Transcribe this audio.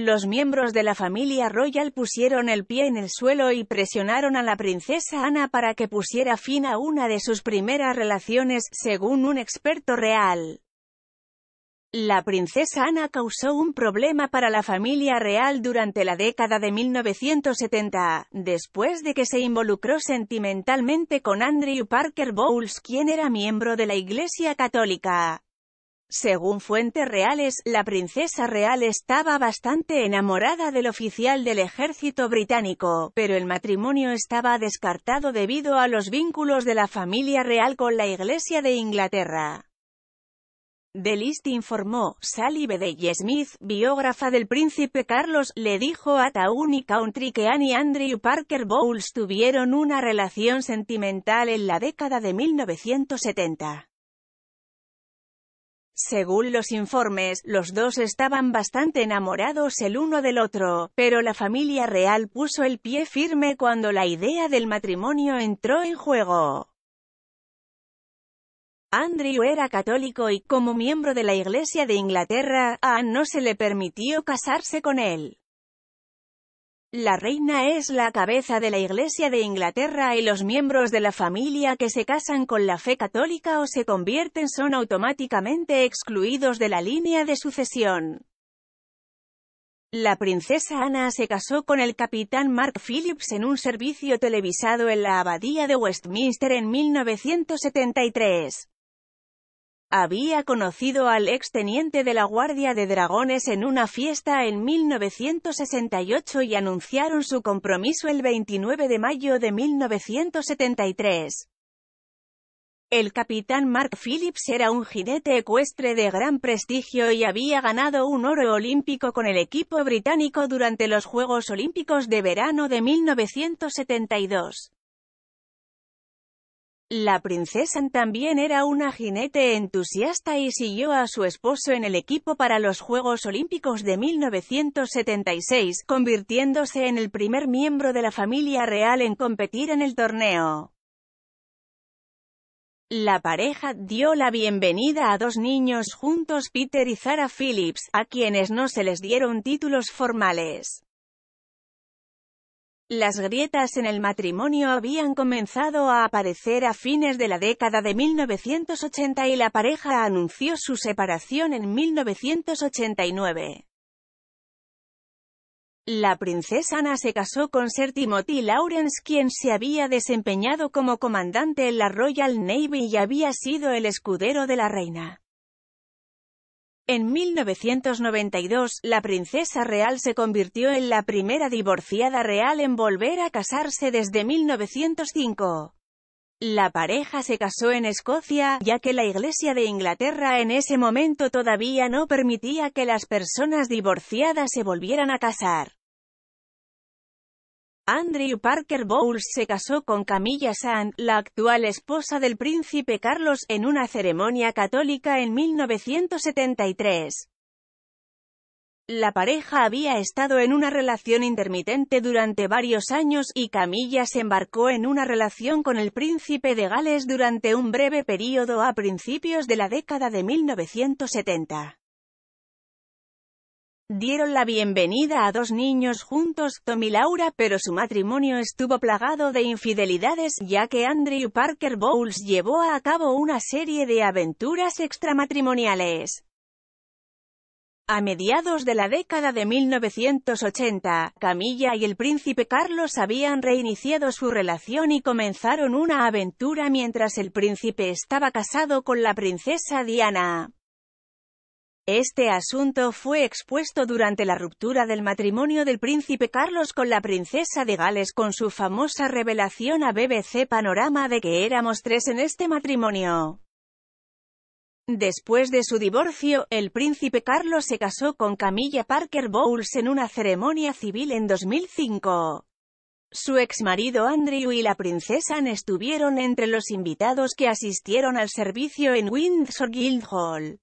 Los miembros de la familia Royal pusieron el pie en el suelo y presionaron a la princesa Ana para que pusiera fin a una de sus primeras relaciones, según un experto real. La princesa Ana causó un problema para la familia real durante la década de 1970, después de que se involucró sentimentalmente con Andrew Parker Bowles quien era miembro de la Iglesia Católica. Según fuentes reales, la princesa real estaba bastante enamorada del oficial del ejército británico, pero el matrimonio estaba descartado debido a los vínculos de la familia real con la Iglesia de Inglaterra. The List informó, Sally Bedell Smith, biógrafa del príncipe Carlos, le dijo a Tauni Country que Anne Andrew Parker Bowles tuvieron una relación sentimental en la década de 1970. Según los informes, los dos estaban bastante enamorados el uno del otro, pero la familia real puso el pie firme cuando la idea del matrimonio entró en juego. Andrew era católico y, como miembro de la Iglesia de Inglaterra, a Anne no se le permitió casarse con él. La reina es la cabeza de la Iglesia de Inglaterra y los miembros de la familia que se casan con la fe católica o se convierten son automáticamente excluidos de la línea de sucesión. La princesa Ana se casó con el capitán Mark Phillips en un servicio televisado en la abadía de Westminster en 1973. Había conocido al exteniente de la Guardia de Dragones en una fiesta en 1968 y anunciaron su compromiso el 29 de mayo de 1973. El capitán Mark Phillips era un jinete ecuestre de gran prestigio y había ganado un oro olímpico con el equipo británico durante los Juegos Olímpicos de Verano de 1972. La princesa también era una jinete entusiasta y siguió a su esposo en el equipo para los Juegos Olímpicos de 1976, convirtiéndose en el primer miembro de la familia real en competir en el torneo. La pareja dio la bienvenida a dos niños juntos Peter y Zara Phillips, a quienes no se les dieron títulos formales. Las grietas en el matrimonio habían comenzado a aparecer a fines de la década de 1980 y la pareja anunció su separación en 1989. La princesa Ana se casó con Sir Timothy Lawrence quien se había desempeñado como comandante en la Royal Navy y había sido el escudero de la reina. En 1992, la princesa real se convirtió en la primera divorciada real en volver a casarse desde 1905. La pareja se casó en Escocia, ya que la Iglesia de Inglaterra en ese momento todavía no permitía que las personas divorciadas se volvieran a casar. Andrew Parker Bowles se casó con Camilla Sand, la actual esposa del príncipe Carlos, en una ceremonia católica en 1973. La pareja había estado en una relación intermitente durante varios años, y Camilla se embarcó en una relación con el príncipe de Gales durante un breve período a principios de la década de 1970 dieron la bienvenida a dos niños juntos, Tom y Laura, pero su matrimonio estuvo plagado de infidelidades, ya que Andrew Parker Bowles llevó a cabo una serie de aventuras extramatrimoniales. A mediados de la década de 1980, Camilla y el príncipe Carlos habían reiniciado su relación y comenzaron una aventura mientras el príncipe estaba casado con la princesa Diana. Este asunto fue expuesto durante la ruptura del matrimonio del príncipe Carlos con la princesa de Gales con su famosa revelación a BBC Panorama de que éramos tres en este matrimonio. Después de su divorcio, el príncipe Carlos se casó con Camilla Parker Bowles en una ceremonia civil en 2005. Su exmarido Andrew y la princesa Anne estuvieron entre los invitados que asistieron al servicio en Windsor Guildhall.